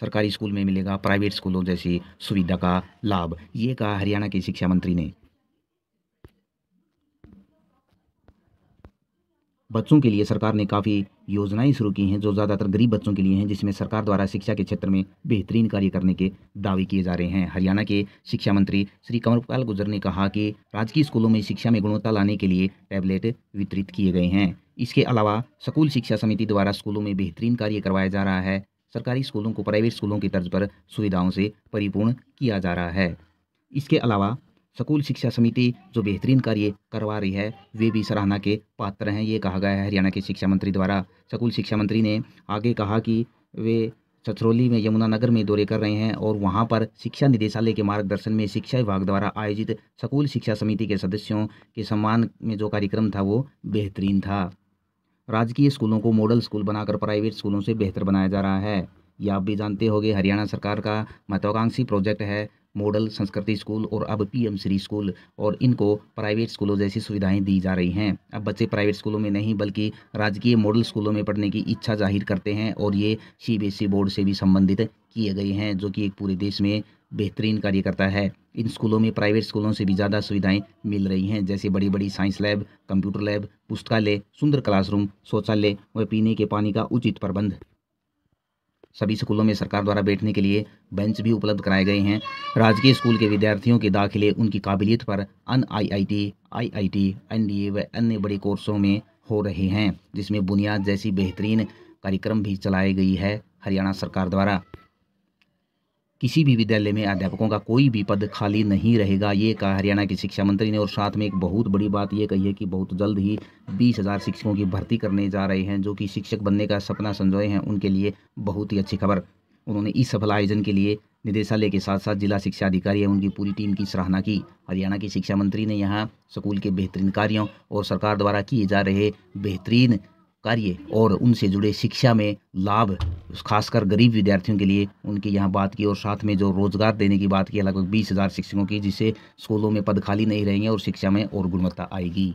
सरकारी स्कूल में मिलेगा प्राइवेट स्कूलों जैसी सुविधा का लाभ ये कहा हरियाणा के शिक्षा मंत्री ने बच्चों के लिए सरकार ने काफ़ी योजनाएं शुरू की हैं जो ज़्यादातर गरीब बच्चों के लिए हैं जिसमें सरकार द्वारा शिक्षा के क्षेत्र में बेहतरीन कार्य करने के दावे किए जा रहे हैं हरियाणा के शिक्षा मंत्री श्री कंवरपाल गुजर ने कहा कि राजकीय स्कूलों में शिक्षा में गुणवत्ता लाने के लिए टैबलेट वितरित किए गए हैं इसके अलावा स्कूल शिक्षा समिति द्वारा स्कूलों में बेहतरीन कार्य करवाया जा रहा है सरकारी स्कूलों को प्राइवेट स्कूलों की तर्ज पर सुविधाओं से परिपूर्ण किया जा रहा है इसके अलावा स्कूल शिक्षा समिति जो बेहतरीन कार्य करवा रही है वे भी सराहना के पात्र हैं ये कहा गया है हरियाणा के शिक्षा मंत्री द्वारा स्कूल शिक्षा मंत्री ने आगे कहा कि वे छथरौली में यमुनानगर में दौरे कर रहे हैं और वहां पर शिक्षा निदेशालय के मार्गदर्शन में शिक्षा विभाग द्वारा आयोजित स्कूल शिक्षा समिति के सदस्यों के सम्मान में जो कार्यक्रम था वो बेहतरीन था राजकीय स्कूलों को मॉडल स्कूल बनाकर प्राइवेट स्कूलों से बेहतर बनाया जा रहा है ये आप भी जानते होंगे हरियाणा सरकार का महत्वाकांक्षी प्रोजेक्ट है मॉडल संस्कृति स्कूल और अब पीएम श्री स्कूल और इनको प्राइवेट स्कूलों जैसी सुविधाएं दी जा रही हैं अब बच्चे प्राइवेट स्कूलों में नहीं बल्कि राजकीय मॉडल स्कूलों में पढ़ने की इच्छा जाहिर करते हैं और ये सी बोर्ड से भी संबंधित किए गए हैं जो कि एक पूरे देश में बेहतरीन कार्य करता है इन स्कूलों में प्राइवेट स्कूलों से भी ज़्यादा सुविधाएं मिल रही हैं जैसे बड़ी बड़ी साइंस लैब कंप्यूटर लैब पुस्तकालय सुंदर क्लासरूम शौचालय व पीने के पानी का उचित प्रबंध सभी स्कूलों में सरकार द्वारा बैठने के लिए बेंच भी उपलब्ध कराए गए हैं राजकीय स्कूल के विद्यार्थियों के दाखिले उनकी काबिलियत पर अन आई आई एनडीए व अन्य बड़े कोर्सों में हो रहे हैं जिसमें बुनियाद जैसी बेहतरीन कार्यक्रम भी चलाई गई है हरियाणा सरकार द्वारा किसी भी विद्यालय में अध्यापकों का कोई भी पद खाली नहीं रहेगा ये कहा हरियाणा के शिक्षा मंत्री ने और साथ में एक बहुत बड़ी बात ये कही है कि बहुत जल्द ही बीस हज़ार शिक्षकों की भर्ती करने जा रहे हैं जो कि शिक्षक बनने का सपना संजोए हैं उनके लिए बहुत ही अच्छी खबर उन्होंने इस सफल आयोजन के लिए निदेशालय के साथ साथ जिला शिक्षा अधिकारी है उनकी पूरी टीम की सराहना की हरियाणा के शिक्षा मंत्री ने यहाँ स्कूल के बेहतरीन कार्यों और सरकार द्वारा किए जा रहे बेहतरीन कार्य और उनसे जुड़े शिक्षा में लाभ खासकर गरीब विद्यार्थियों के लिए उनकी यहाँ बात की और साथ में जो रोजगार देने की बात की लगभग बीस हज़ार शिक्षकों की जिससे स्कूलों में पद खाली नहीं रहेंगे और शिक्षा में और गुणवत्ता आएगी